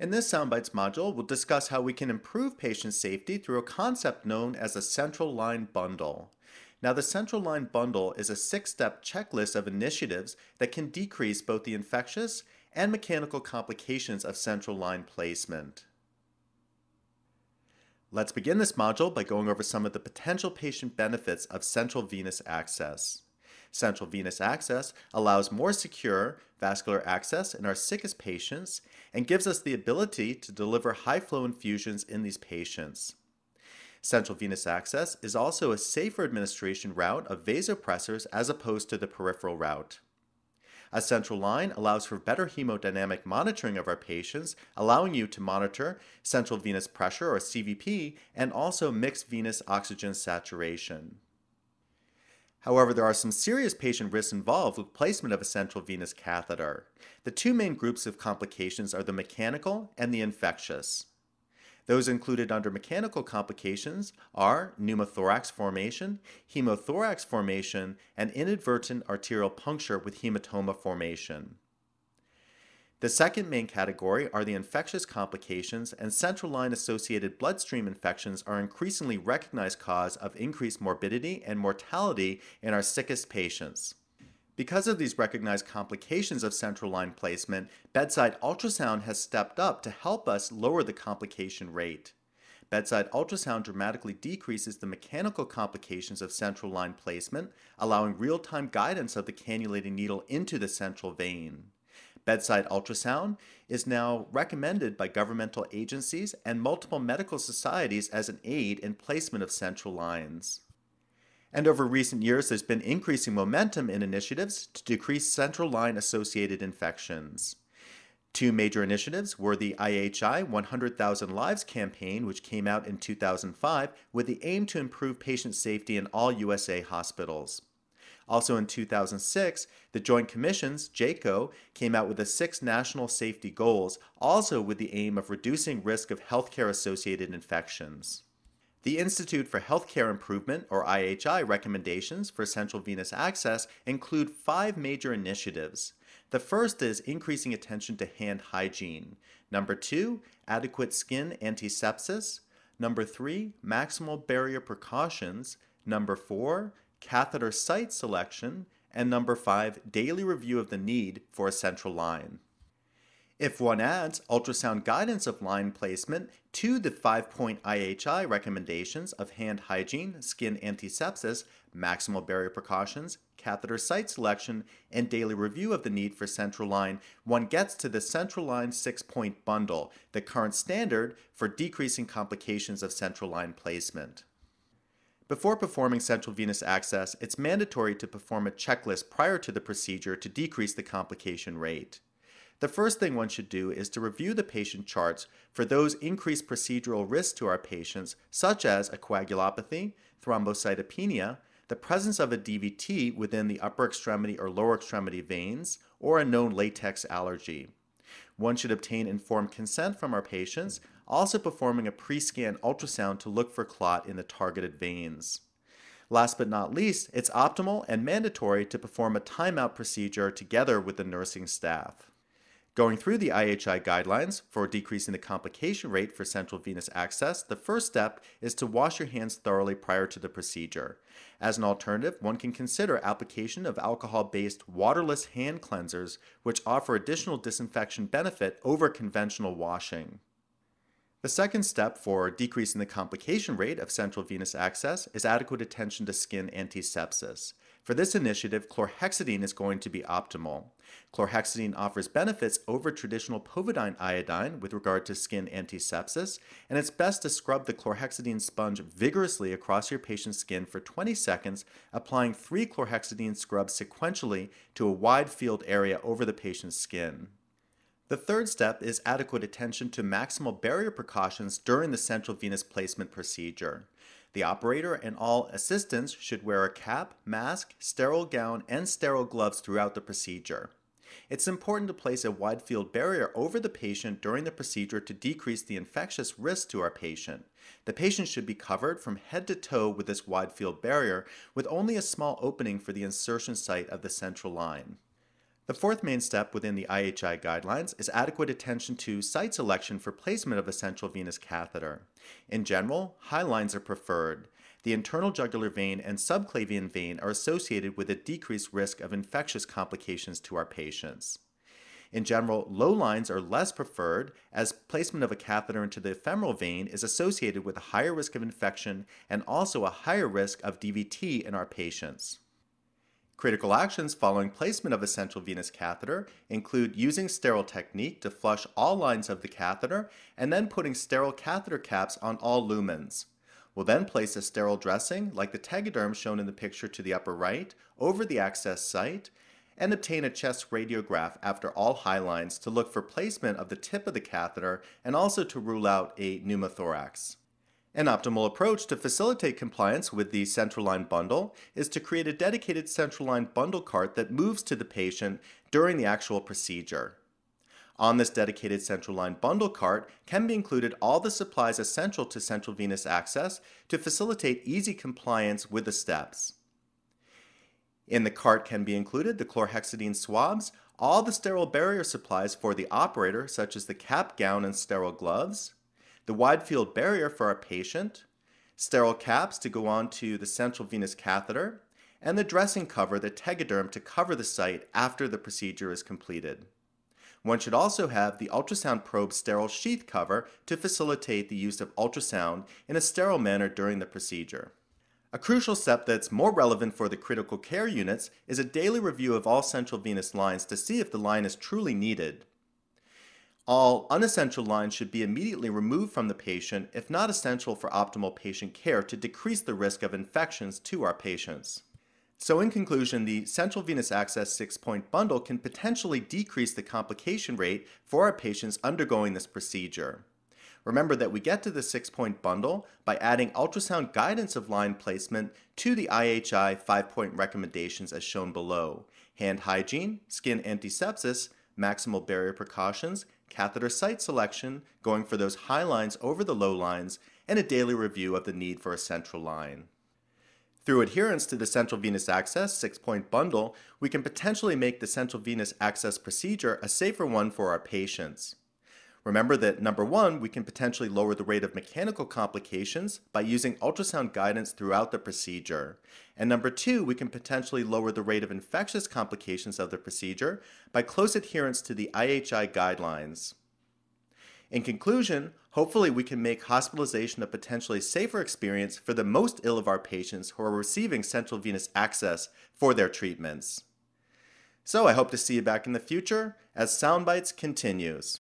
In this Soundbites module, we'll discuss how we can improve patient safety through a concept known as a central line bundle. Now the central line bundle is a six-step checklist of initiatives that can decrease both the infectious and mechanical complications of central line placement. Let's begin this module by going over some of the potential patient benefits of central venous access. Central venous access allows more secure vascular access in our sickest patients and gives us the ability to deliver high flow infusions in these patients. Central venous access is also a safer administration route of vasopressors as opposed to the peripheral route. A central line allows for better hemodynamic monitoring of our patients, allowing you to monitor central venous pressure or CVP and also mixed venous oxygen saturation. However, there are some serious patient risks involved with placement of a central venous catheter. The two main groups of complications are the mechanical and the infectious. Those included under mechanical complications are pneumothorax formation, hemothorax formation, and inadvertent arterial puncture with hematoma formation. The second main category are the infectious complications, and central line associated bloodstream infections are increasingly recognized cause of increased morbidity and mortality in our sickest patients. Because of these recognized complications of central line placement, bedside ultrasound has stepped up to help us lower the complication rate. Bedside ultrasound dramatically decreases the mechanical complications of central line placement, allowing real time guidance of the cannulating needle into the central vein. Bedside ultrasound is now recommended by governmental agencies and multiple medical societies as an aid in placement of central lines. And over recent years, there's been increasing momentum in initiatives to decrease central line associated infections. Two major initiatives were the IHI 100,000 Lives campaign, which came out in 2005 with the aim to improve patient safety in all USA hospitals. Also in 2006, the Joint Commissions, JACO, came out with the six national safety goals, also with the aim of reducing risk of healthcare associated infections. The Institute for Healthcare Improvement, or IHI, recommendations for central venous access include five major initiatives. The first is increasing attention to hand hygiene. Number two, adequate skin antisepsis. Number three, maximal barrier precautions. Number four, catheter site selection, and number five, daily review of the need for a central line. If one adds ultrasound guidance of line placement to the five point IHI recommendations of hand hygiene, skin antisepsis, maximal barrier precautions, catheter site selection, and daily review of the need for central line, one gets to the central line six point bundle, the current standard for decreasing complications of central line placement. Before performing central venous access, it's mandatory to perform a checklist prior to the procedure to decrease the complication rate. The first thing one should do is to review the patient charts for those increased procedural risks to our patients, such as a coagulopathy, thrombocytopenia, the presence of a DVT within the upper extremity or lower extremity veins, or a known latex allergy. One should obtain informed consent from our patients also performing a pre-scan ultrasound to look for clot in the targeted veins. Last but not least, it's optimal and mandatory to perform a timeout procedure together with the nursing staff. Going through the IHI guidelines for decreasing the complication rate for central venous access, the first step is to wash your hands thoroughly prior to the procedure. As an alternative, one can consider application of alcohol-based waterless hand cleansers, which offer additional disinfection benefit over conventional washing. The second step for decreasing the complication rate of central venous access is adequate attention to skin antisepsis. For this initiative, chlorhexidine is going to be optimal. Chlorhexidine offers benefits over traditional povidine iodine with regard to skin antisepsis, and it's best to scrub the chlorhexidine sponge vigorously across your patient's skin for 20 seconds, applying three chlorhexidine scrubs sequentially to a wide field area over the patient's skin. The third step is adequate attention to maximal barrier precautions during the central venous placement procedure. The operator and all assistants should wear a cap, mask, sterile gown, and sterile gloves throughout the procedure. It's important to place a wide field barrier over the patient during the procedure to decrease the infectious risk to our patient. The patient should be covered from head to toe with this wide field barrier, with only a small opening for the insertion site of the central line. The fourth main step within the IHI guidelines is adequate attention to site selection for placement of a central venous catheter. In general, high lines are preferred. The internal jugular vein and subclavian vein are associated with a decreased risk of infectious complications to our patients. In general, low lines are less preferred as placement of a catheter into the ephemeral vein is associated with a higher risk of infection and also a higher risk of DVT in our patients. Critical actions following placement of a central venous catheter include using sterile technique to flush all lines of the catheter and then putting sterile catheter caps on all lumens. We'll then place a sterile dressing, like the tegaderm shown in the picture to the upper right, over the access site and obtain a chest radiograph after all high lines to look for placement of the tip of the catheter and also to rule out a pneumothorax. An optimal approach to facilitate compliance with the central line bundle is to create a dedicated central line bundle cart that moves to the patient during the actual procedure. On this dedicated central line bundle cart can be included all the supplies essential to central venous access to facilitate easy compliance with the steps. In the cart can be included the chlorhexidine swabs, all the sterile barrier supplies for the operator such as the cap gown and sterile gloves, the wide field barrier for our patient, sterile caps to go on to the central venous catheter, and the dressing cover, the tegaderm, to cover the site after the procedure is completed. One should also have the ultrasound probe sterile sheath cover to facilitate the use of ultrasound in a sterile manner during the procedure. A crucial step that's more relevant for the critical care units is a daily review of all central venous lines to see if the line is truly needed. All unessential lines should be immediately removed from the patient if not essential for optimal patient care to decrease the risk of infections to our patients. So in conclusion, the central venous access six-point bundle can potentially decrease the complication rate for our patients undergoing this procedure. Remember that we get to the six-point bundle by adding ultrasound guidance of line placement to the IHI five-point recommendations as shown below. Hand hygiene, skin antisepsis, maximal barrier precautions, catheter site selection, going for those high lines over the low lines, and a daily review of the need for a central line. Through adherence to the central venous access six point bundle, we can potentially make the central venous access procedure a safer one for our patients. Remember that number one, we can potentially lower the rate of mechanical complications by using ultrasound guidance throughout the procedure. And number two, we can potentially lower the rate of infectious complications of the procedure by close adherence to the IHI guidelines. In conclusion, hopefully we can make hospitalization a potentially safer experience for the most ill of our patients who are receiving central venous access for their treatments. So I hope to see you back in the future as Soundbites continues.